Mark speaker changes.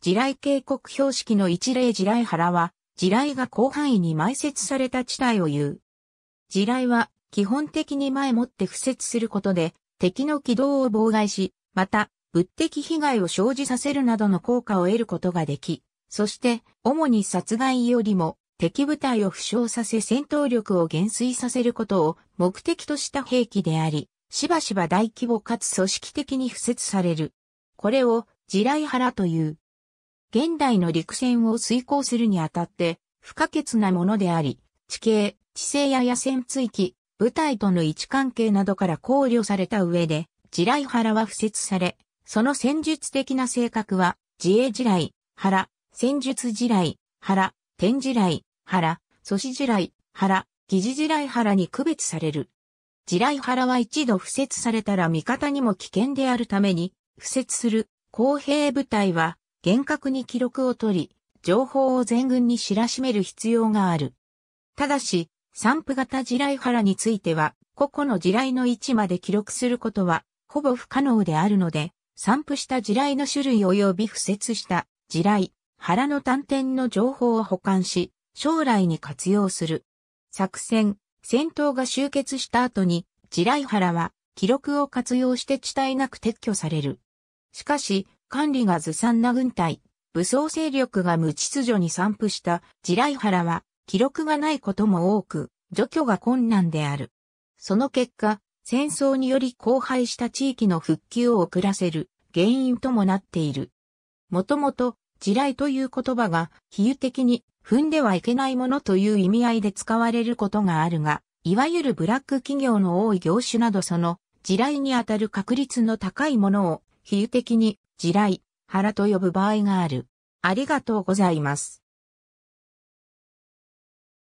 Speaker 1: 地
Speaker 2: 雷警告標識の一例地雷原は、地雷が広範囲に埋設された地帯を言う。地雷は、基本的に前もって敷設することで、敵の軌道を妨害し、また、物的被害を生じさせるなどの効果を得ることができ、そして、主に殺害よりも、敵部隊を負傷させ戦闘力を減衰させることを目的とした兵器であり、しばしば大規模かつ組織的に付設される。これを地雷原という。現代の陸戦を遂行するにあたって不可欠なものであり、地形、地勢や野戦追記、部隊との位置関係などから考慮された上で、地雷原は付設され、その戦術的な性格は、自衛地雷、原、戦術地雷、原、天地雷、原、阻止地雷、原、疑似地雷原に区別される。地雷原は一度付設されたら味方にも危険であるために、付設する公平部隊は厳格に記録を取り、情報を全軍に知らしめる必要がある。ただし、散布型地雷原については、個々の地雷の位置まで記録することは、ほぼ不可能であるので、散布した地雷の種類及び付設した地雷、原の探点の情報を保管し、将来に活用する。作戦、戦闘が終結した後に、地雷原は記録を活用して地帯なく撤去される。しかし、管理がずさんな軍隊、武装勢力が無秩序に散布した地雷原は記録がないことも多く、除去が困難である。その結果、戦争により荒廃した地域の復旧を遅らせる原因ともなっている。もともと、地雷という言葉が比喩的に踏んではいけないものという意味合いで使われることがあるが、いわゆるブラック企業の多い業種などその地雷にあたる確率の高いものを比喩的に地雷、腹と呼ぶ場合がある。
Speaker 1: ありがとうございます。